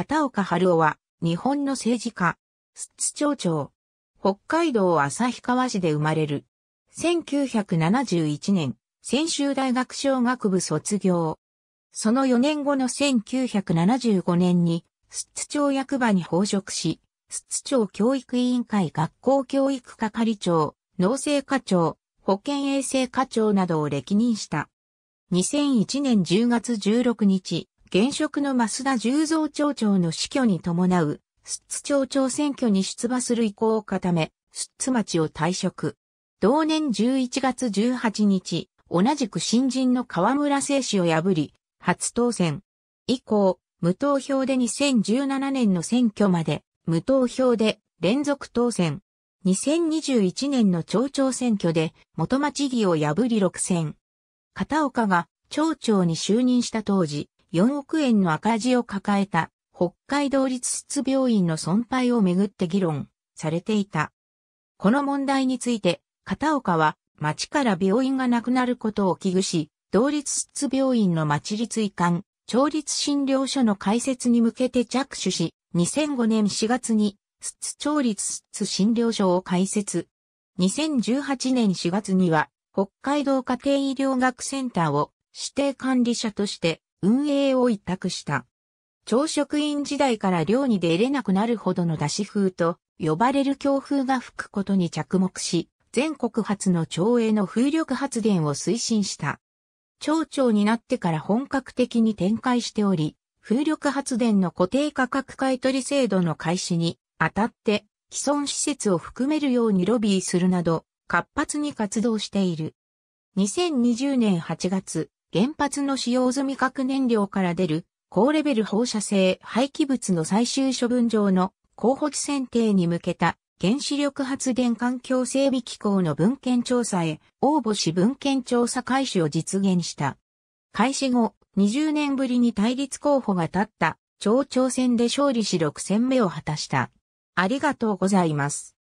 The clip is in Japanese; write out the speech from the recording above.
片岡春夫は、日本の政治家、ッツ町長、北海道旭川市で生まれる。1971年、専修大学小学部卒業。その4年後の1975年に、ッツ町役場に報職し、ッツ町教育委員会学校教育係長、農政課長、保健衛生課長などを歴任した。2001年10月16日、現職の増田十三町長の死去に伴う、スッツ町長選挙に出馬する意向を固め、スッツ町を退職。同年11月18日、同じく新人の河村聖氏を破り、初当選。以降、無投票で2017年の選挙まで、無投票で連続当選。2021年の町長選挙で元町議を破り6選。片岡が町長に就任した当時、4億円の赤字を抱えた北海道立出病院の損廃をめぐって議論されていた。この問題について、片岡は町から病院がなくなることを危惧し、同立出病院の町立遺憾、町立診療所の開設に向けて着手し、2005年4月に、室調町立ス診療所を開設。2018年4月には、北海道家庭医療学センターを指定管理者として運営を委託した。朝食員時代から漁に出れなくなるほどの出し風と呼ばれる強風が吹くことに着目し、全国初の町営の風力発電を推進した。町長になってから本格的に展開しており、風力発電の固定価格買取制度の開始にあたって、既存施設を含めるようにロビーするなど、活発に活動している。2020年8月、原発の使用済み核燃料から出る高レベル放射性廃棄物の最終処分場の候補地選定に向けた原子力発電環境整備機構の文献調査へ応募し文献調査開始を実現した。開始後、20年ぶりに対立候補が立った町長選で勝利し6戦目を果たした。ありがとうございます。